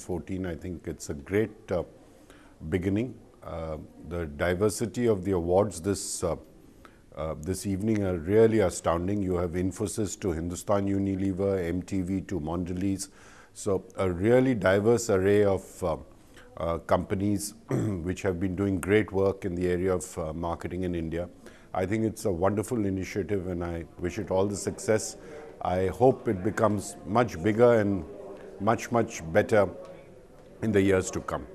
I think it's a great uh, beginning. Uh, the diversity of the awards this uh, uh, this evening are really astounding. You have Infosys to Hindustan Unilever, MTV to Mondelez, so a really diverse array of uh, companies which have been doing great work in the area of marketing in India. I think it's a wonderful initiative, and I wish it all the success. I hope it becomes much bigger and much, much better in the years to come.